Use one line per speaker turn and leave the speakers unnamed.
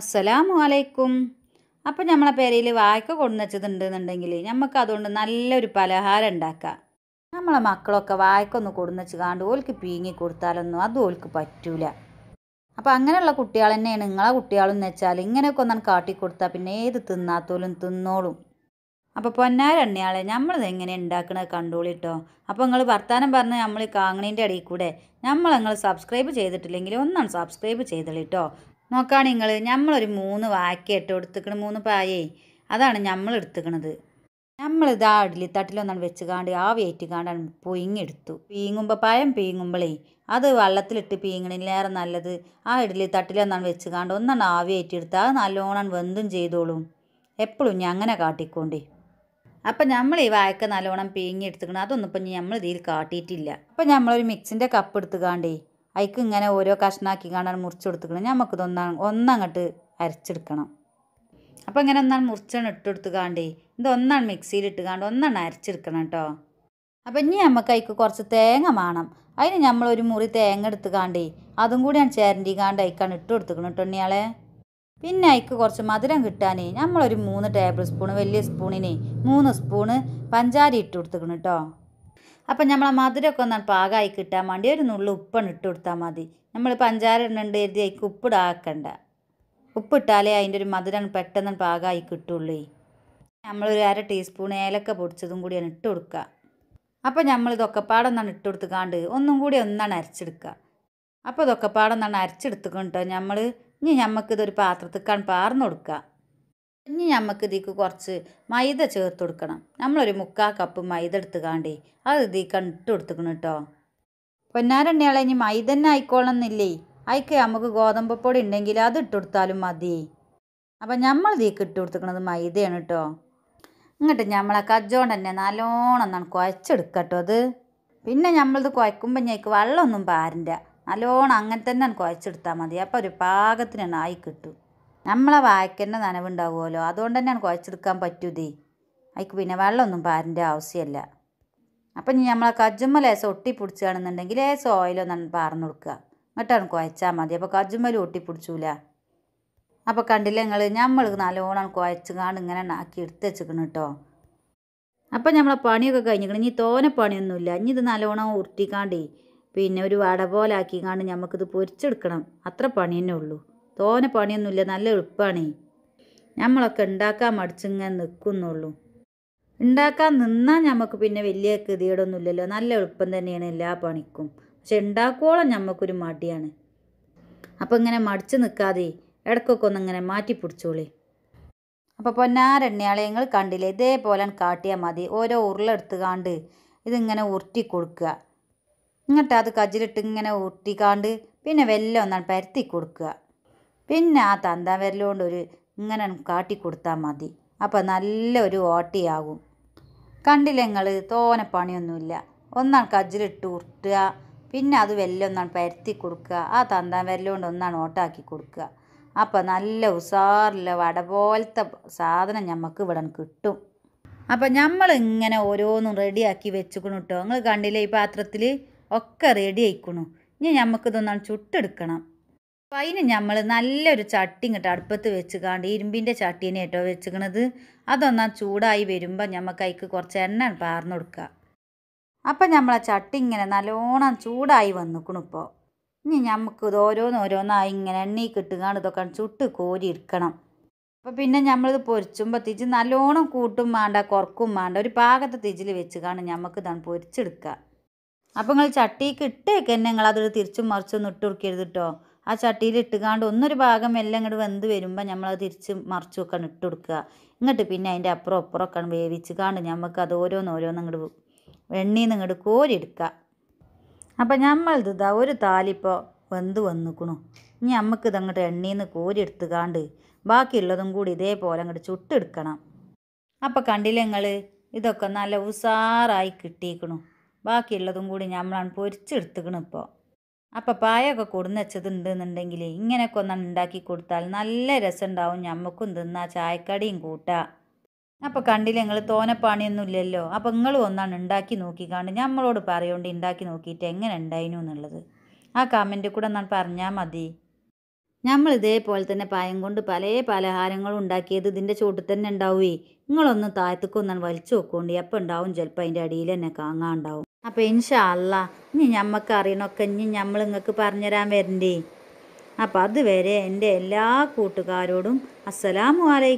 അസ്സലാമു അലൈക്കും അപ്പോൾ നമ്മളെ പേരയിൽ വായ്ക്ക കൊണ്ടു വെച്ചതുണ്ടെന്നുണ്ടെങ്കിൽ നമുക്ക് അതുകൊണ്ട് നല്ലൊരു പലഹാരം ഉണ്ടാക്കാം നമ്മളെ മക്കളൊക്കെ വായ്ക്ക ഒന്ന് കൊടുന്നു വെച്ച് കാണ്ട് ഓൽക്ക് പീങ്ങി കൊടുത്താലൊന്നും അത് ഓൽക്ക് പറ്റൂല അപ്പോൾ അങ്ങനെയുള്ള കുട്ടികൾ തന്നെയാണ് നിങ്ങളെ കുട്ടികളെന്ന് വെച്ചാൽ ഇങ്ങനെയൊക്കെ ഒന്നാണ് കാട്ടിക്കൊടുത്താൽ പിന്നെ ഏത് തിന്നാത്തോലും തിന്നോളും അപ്പോൾ പൊന്നാരണ്ണിയാളെ നമ്മളിത് എങ്ങനെ ഉണ്ടാക്കണത് കണ്ടോളിട്ടോ അപ്പോൾ നിങ്ങൾ വർത്താനം പറഞ്ഞ് നമ്മൾ കാങ്ങണീൻ്റെ അടിയിൽ കൂടെ നമ്മൾ നിങ്ങൾ സബ്സ്ക്രൈബ് ചെയ്തിട്ടില്ലെങ്കിൽ ഒന്നാണ് സബ്സ്ക്രൈബ് ചെയ്തളിട്ടോ നോക്കാൻ നിങ്ങൾ നമ്മളൊരു മൂന്ന് വാക്കിയിട്ട് എടുത്തുക്കണ മൂന്ന് പായേ അതാണ് നമ്മൾ എടുത്തുക്കണത് നമ്മൾ ഇതാ ഇഡ്ലി വെച്ച് കാണ്ട് ആ വേറ്റ് കാണ്ടാണ് പൊയിങ്ങെടുത്തു പീങ്ങുമ്പോൾ പഴം പീങ്ങുമ്പോളേ അത് വെള്ളത്തിലിട്ട് പീങ്ങണില്ലേറെ നല്ലത് ആ ഇഡലി തട്ടിലൊന്നാണ് വെച്ച് കാണ്ട് ഒന്നാണ് ആവി ഏറ്റെടുത്ത് അത് നല്ലോണം വെന്തും ചെയ്തോളും എപ്പോഴും ഞാൻ അങ്ങനെ കാട്ടിക്കൊണ്ടേ അപ്പം നമ്മൾ ഈ വായക്ക നല്ലോണം പീങ്ങി എടുത്തുക്കണം അതൊന്നും ഇപ്പം നമ്മൾ ഇതിൽ കാട്ടിയിട്ടില്ല അപ്പം നമ്മളൊരു മിക്സിൻ്റെ കപ്പ് കാണ്ടേ അതിക്ക് ഇങ്ങനെ ഓരോ കഷ്ണാക്കി കാണാൻ മുറിച്ച് കൊടുത്തിക്കണം നമുക്കിത് ഒന്നാ ഒന്നങ്ങോട്ട് അരച്ചെടുക്കണം അപ്പോൾ ഇങ്ങനെ ഒന്നാണ് മുറിച്ചാണ് ഇട്ട് കൊടുത്തുകാണ്ടേ ഇത് ഒന്നാണ് മിക്സിയിൽ ഇട്ടുകാണ്ട് ഒന്നാണ് അരച്ചെടുക്കണം കേട്ടോ അപ്പം ഇനി നമുക്ക് അതിക്ക് കുറച്ച് തേങ്ങ വേണം അതിന് നമ്മൾ ഒരു മുറി തേങ്ങ എടുത്തുകാണ്ടേ അതും കൂടിയാണ് ചേരണ്ടി കാണ്ട് അതിക്കാണ് ഇട്ട് കൊടുത്തുക്കണം കേട്ടോ ഇണ്ണിയാളെ പിന്നെ അതിക്ക് കുറച്ച് മധുരം കിട്ടാനേ നമ്മളൊരു മൂന്ന് ടേബിൾ സ്പൂൺ വലിയ സ്പൂണിനെ മൂന്ന് സ്പൂണ് പഞ്ചാരി ഇട്ട് കൊടുത്തുക്കണം കേട്ടോ അപ്പം നമ്മളെ മധുരമൊക്കെ ഒന്ന് പാകമായി കിട്ടാൻ വേണ്ടി ഒരു നുള്ളു ഉപ്പണ് ഇട്ട് കൊടുത്താൽ മതി നമ്മൾ പഞ്ചാര ഇടുന്നുണ്ട് എഴുതി അതിക്ക് ഉപ്പിടാക്കണ്ട ഉപ്പിട്ടാലേ അതിൻ്റെ ഒരു മധുരം പെട്ടെന്ന് പാകമായി കിട്ടുള്ളൂ നമ്മളൊരു അര ടീസ്പൂൺ ഏലക്ക പൊടിച്ചതും കൂടിയാണ് ഇട്ട് കൊടുക്കുക അപ്പോൾ നമ്മൾ ഇതൊക്കെ പാടെ ഇട്ട് കൊടുത്തുകാണ്ട് ഒന്നും കൂടി ഒന്നാണ് അരച്ചെടുക്കുക അപ്പോൾ ഇതൊക്കെ പാടെ ഒന്നാണ് നമ്മൾ ഇനി നമുക്കിതൊരു കാണാൻ പാർന്നു കൊടുക്കുക ഇനി നമുക്ക് ഇതിക്ക് കുറച്ച് മൈദ ചേർത്ത് കൊടുക്കണം നമ്മളൊരു മുക്കാൽ കപ്പ് മൈദ എടുത്ത് കാണ്ടേ അത് ഇതി ഇട്ട് കൊടുത്തുക്കണം കേട്ടോ പൊന്നാരണ്ണയാളെ ഇനി മൈദ തന്നെ ആയിക്കോളന്നില്ലേ അതിക്ക് നമുക്ക് ഗോതമ്പ് പൊടി ഉണ്ടെങ്കിൽ അത് ഇട്ട് കൊടുത്താലും മതി അപ്പം നമ്മൾ ഇതിക്ക് ഇട്ട് കൊടുത്തുക്കണത് മൈദയാണ് കേട്ടോ എന്നിട്ട് നമ്മളെ കജ്ജോണ്ട് തന്നെ നല്ലോണം നമുക്ക് കുഴച്ചെടുക്കാം കേട്ടോ അത് പിന്നെ നമ്മളിത് കുഴക്കുമ്പോൾ ഞങ്ങൾക്ക് വെള്ളമൊന്നും പാരണ്ട നല്ലോണം അങ്ങനെ തന്നെ കുഴച്ചെടുത്താൽ മതി അപ്പോൾ ഒരു പാകത്തിന് ആയി കിട്ടും നമ്മളെ വായക്കന്നെ നനവുണ്ടാവുമല്ലോ അതുകൊണ്ട് തന്നെയാണ് കുഴച്ചെടുക്കാൻ പറ്റൂതേ അതിക്ക് പിന്നെ വെള്ളമൊന്നും പാരൻ്റെ ആവശ്യമില്ല അപ്പം ഇനി നമ്മളെ കജുമ്മ ലേസം ഒട്ടിപ്പിടിച്ചാണെന്നുണ്ടെങ്കിൽ ഓയിലോ ഓയിലൊന്നാണ് പാർന്നു കൊടുക്കുക എന്നിട്ടാണ് കുഴച്ചാൽ മതി അപ്പോൾ കജുമ്മലും ഒട്ടിപ്പിടിച്ചൂല അപ്പോൾ കണ്ടില്ല നിങ്ങൾ നമ്മൾ നല്ലോണം കുഴച്ചുകാണ്ട് ഇങ്ങനെ ആക്കി എടുത്ത് വെച്ചിക്കണം കേട്ടോ അപ്പം നമ്മളെ പണിയൊക്കെ കഴിഞ്ഞിക്കണം ഇനി തോനെ പണിയൊന്നുമില്ല ഇനി ഇത് നല്ലോണം ഉരുട്ടിക്കാണ്ടേ പിന്നെ ഒരു വട പോലെ ആക്കി ആക്കിക്കാണ്ട് നമുക്കിത് പൊരിച്ചെടുക്കണം അത്ര പണി തന്നെ ഉള്ളൂ തോനെ പണിയൊന്നുമില്ല നല്ല എളുപ്പമാണ് നമ്മളൊക്കെ ഉണ്ടാക്കാൻ മടിച്ചിങ്ങ നിൽക്കുന്നുള്ളൂ ഉണ്ടാക്കാൻ നിന്നാൽ നമുക്ക് പിന്നെ വലിയ കൃതിയോടൊന്നുമില്ലല്ലോ നല്ല എളുപ്പം തന്നെയാണ് എല്ലാ പണിക്കും പക്ഷെ ഉണ്ടാക്കുവോളം നമുക്കൊരു മടിയാണ് അപ്പം ഇങ്ങനെ മടിച്ച് നിൽക്കാതെ ഇടക്കൊക്കെ ഒന്ന് ഇങ്ങനെ മാറ്റി പിടിച്ചോളേ അപ്പം പൊന്നാരെണ്ണയാളെ നിങ്ങൾ കണ്ടില്ലേ ഇതേപോലെ കാട്ടിയാൽ മതി ഓരോ ഉരുളെടുത്ത് കാണ്ട് ഇതിങ്ങനെ ഉരുട്ടി കൊടുക്കുക എന്നിട്ട് അത് കജിലിട്ട് ഇങ്ങനെ ഉരുട്ടിക്കാണ്ട് പിന്നെ വെല്ലം ഒന്നാണ് പരത്തി കൊടുക്കുക പിന്നെ ആ തന്താവരലുകൊണ്ട് ഒരു ഇങ്ങനെ കാട്ടിക്കൊടുത്താൽ മതി അപ്പം നല്ലൊരു ഓട്ടിയാകും കണ്ടില്ല നിങ്ങൾ തോന പണിയൊന്നുമില്ല ഒന്നാണ് കജ്ജിലിട്ട് ഉരുട്ടുക പിന്നെ അത് വെല്ലൊന്നാണ് പരത്തി കൊടുക്കുക ആ തന്താൻ വരലുകൊണ്ട് ഒന്നാണ് ഓട്ടാക്കി കൊടുക്കുക അപ്പോൾ നല്ല ഉസാറില്ല വട പോലത്തെ സാധനം നമുക്ക് ഇവിടെ കിട്ടും അപ്പോൾ നമ്മൾ ഇങ്ങനെ ഓരോന്നും റെഡിയാക്കി വെച്ചുക്കണു കേട്ടോ നിങ്ങൾ കണ്ടില്ലേ ഈ പാത്രത്തിൽ ഒക്കെ റെഡി ആയിക്കണു ഇനി ഞമ്മക്കിതൊന്നാണ് ചുട്ടെടുക്കണം അപ്പം അതിന് നമ്മൾ നല്ലൊരു ചട്ടി ഇങ്ങോട്ട് അടുപ്പത്ത് വെച്ചുകാണ്ട് ഇരുമ്പിൻ്റെ ചട്ടീനെ കേട്ടോ വെച്ചിക്കണത് അതൊന്നാ ചൂടായി വരുമ്പോൾ നമുക്ക് അതിക്ക് കുറച്ച് എണ്ണ പാർന്നു കൊടുക്കുക അപ്പം നമ്മളെ ചട്ടി ഇങ്ങനെ നല്ലോണം ചൂടായി വന്നിക്കണു ഇപ്പോൾ ഇനി നമുക്കിത് ഓരോന്നോരോന്നായി ഇങ്ങനെ എണ്ണയിൽ കിട്ടുകയാണ് ഇതൊക്കെ ചുട്ട് കോരി ഇരിക്കണം അപ്പോൾ പിന്നെ നമ്മളിത് പൊരിച്ചുമ്പോൾ തിരിച്ച് നല്ലോണം കൂട്ടും വേണ്ട കുറക്കും വേണ്ട ഒരു പാകത്തെ തിരിച്ചിൽ കാണും നമുക്ക് ഇതാണ് പൊരിച്ചെടുക്കുക അപ്പോൾ നിങ്ങൾ ചട്ടിക്ക് ഇട്ടേക്ക് നിങ്ങൾ നിങ്ങളതൊരു തിരിച്ചും മറിച്ചൊന്നും ഇട്ട് കൊടുക്കരുത് കേട്ടോ ആ ചട്ടിയിൽ ഇട്ടുകാണ്ട് ഒന്നൊരു ഭാഗം എല്ലാം ഇങ്ങോട്ട് വെന്ത് വരുമ്പോൾ അത് തിരിച്ച് മറിച്ച് വെക്കാണ് ഇട്ട് കൊടുക്കുക എന്നിട്ട് പിന്നെ അതിൻ്റെ അപ്പുറം അപ്പുറമൊക്കെയാണ് വേവിച്ച് കാണ്ട് നമുക്ക് അത് ഓരോന്നോരോന്ന് ഇങ്ങോട്ട് എണ്ണയിൽ നിന്ന് ഇങ്ങോട്ട് കോരിയെടുക്കുക അപ്പം നമ്മളിത് ഇതാ ഒരു താലിപ്പോൾ വെന്ത് വന്നിക്കണു ഇനി നമുക്ക് ഇതങ്ങോട്ട് എണ്ണീന്ന് കോരി എടുത്ത് കാണ്ട് ബാക്കിയുള്ളതും കൂടി ഇതേപോലെ അങ്ങോട്ട് ചുട്ടെടുക്കണം അപ്പം കണ്ടില്ലേ നിങ്ങൾ ഇതൊക്കെ നല്ല ഉസാറായി കിട്ടിയിക്കണു ബാക്കിയുള്ളതും കൂടി നമ്മളാണ് പൊരിച്ചെടുത്തുക്കണു ഇപ്പോൾ ആ പപ്പായൊക്കെ കൊടുന്ന് വെച്ചതുണ്ടെന്നുണ്ടെങ്കിൽ ഇങ്ങനെയൊക്കെ ഒന്ന് ഉണ്ടാക്കി കൊടുത്താൽ നല്ല രസമുണ്ടാവും ഞമ്മക്കും തിന്നാ ചായക്കടിയും കൂട്ടാം അപ്പോൾ കണ്ടില്ല നിങ്ങൾ ഇല്ലല്ലോ അപ്പോൾ നിങ്ങൾ ഒന്നാണ് ഉണ്ടാക്കി നോക്കിക്കാണ്ട് നമ്മളോട് പറയുകൊണ്ട് ഉണ്ടാക്കി നോക്കിയിട്ട് എങ്ങനെ ഉണ്ടായിനു എന്നുള്ളത് ആ കമൻറ്റ് കൂടെ ഞാൻ പറഞ്ഞാൽ മതി നമ്മൾ ഇതേപോലെ തന്നെ പയം കൊണ്ട് പല പലഹാരങ്ങളും ഉണ്ടാക്കിയത് ഇതിൻ്റെ ചുവട്ടിൽ തന്നെ ഉണ്ടാവുകയെ നിങ്ങളൊന്ന് താഴത്തേക്കൊന്നാണ് വലിച്ചു നോക്കുകൊണ്ട് എപ്പോൾ ഉണ്ടാവും ചിലപ്പോൾ അതിൻ്റെ അടിയിൽ തന്നെ കാങ്ങാണ്ടാവും അപ്പോൾ ഇൻഷാ അല്ല ഇനി ഞമ്മക്ക് അറിയണമൊക്കെ ഇനി നമ്മൾ നിങ്ങൾക്ക് പറഞ്ഞുതരാൻ വരണ്ടേ അപ്പോൾ അതുവരെ എൻ്റെ എല്ലാ കൂട്ടുകാരോടും അസ്സലാമു അലൈക്കും